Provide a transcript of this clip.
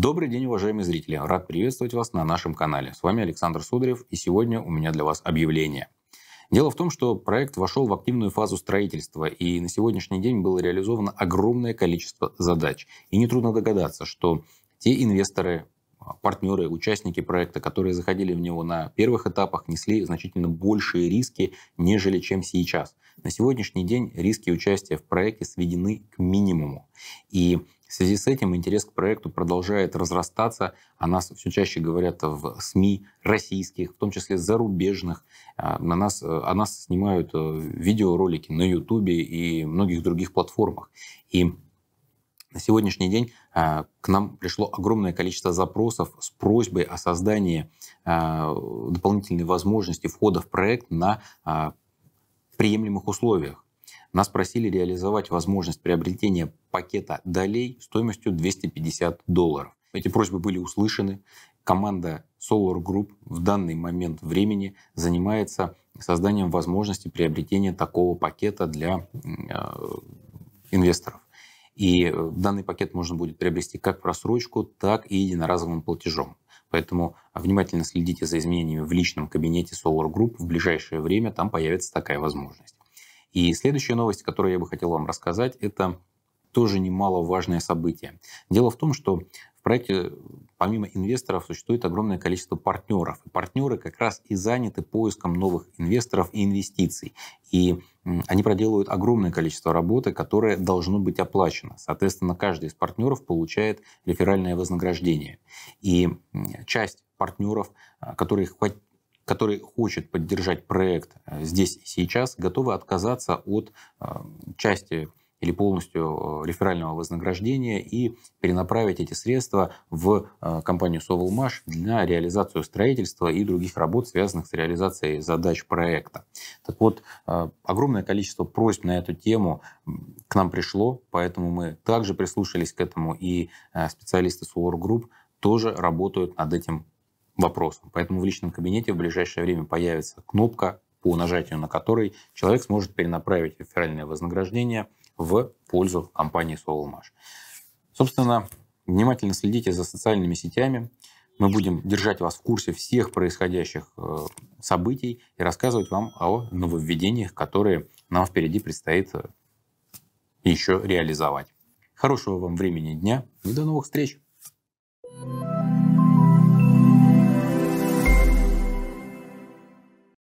Добрый день, уважаемые зрители! Рад приветствовать вас на нашем канале. С вами Александр Сударев, и сегодня у меня для вас объявление. Дело в том, что проект вошел в активную фазу строительства, и на сегодняшний день было реализовано огромное количество задач. И нетрудно догадаться, что те инвесторы, партнеры, участники проекта, которые заходили в него на первых этапах, несли значительно большие риски, нежели чем сейчас. На сегодняшний день риски участия в проекте сведены к минимуму. И в связи с этим интерес к проекту продолжает разрастаться. О нас все чаще говорят в СМИ российских, в том числе зарубежных. А, на нас, э, о нас снимают э, видеоролики на Ютубе и многих других платформах. И на сегодняшний день а, к нам пришло огромное количество запросов с просьбой о создании а, дополнительной возможности входа в проект на приемлемых условиях. Нас просили реализовать возможность приобретения пакета долей стоимостью 250 долларов. Эти просьбы были услышаны. Команда Solar Group в данный момент времени занимается созданием возможности приобретения такого пакета для э, инвесторов. И э, данный пакет можно будет приобрести как рассрочку, так и единоразовым платежом. Поэтому внимательно следите за изменениями в личном кабинете Solar Group. В ближайшее время там появится такая возможность. И следующая новость, которую я бы хотел вам рассказать, это тоже немаловажное событие. Дело в том, что в проекте помимо инвесторов существует огромное количество партнеров. И партнеры как раз и заняты поиском новых инвесторов и инвестиций. И они проделывают огромное количество работы, которое должно быть оплачено. Соответственно, каждый из партнеров получает реферальное вознаграждение. И часть партнеров, а, которые который хочет поддержать проект э, здесь и сейчас, готовы отказаться от э, части или полностью э, реферального вознаграждения и перенаправить эти средства в компанию «Соволмаш» для реализации строительства и других работ, связанных с реализацией задач проекта. Так вот, огромное количество просьб на эту тему к нам пришло, поэтому мы также прислушались к этому, и специалисты Solar Group тоже работают над этим вопросам. Поэтому в личном кабинете в ближайшее время появится кнопка, по нажатию на которой человек сможет перенаправить реферальное вознаграждение в пользу компании Solmash. Собственно, внимательно следите за социальными сетями. Мы будем держать вас в курсе всех происходящих э, событий и рассказывать вам о нововведениях, которые нам впереди предстоит э, еще реализовать. Хорошего вам времени дня и до новых встреч!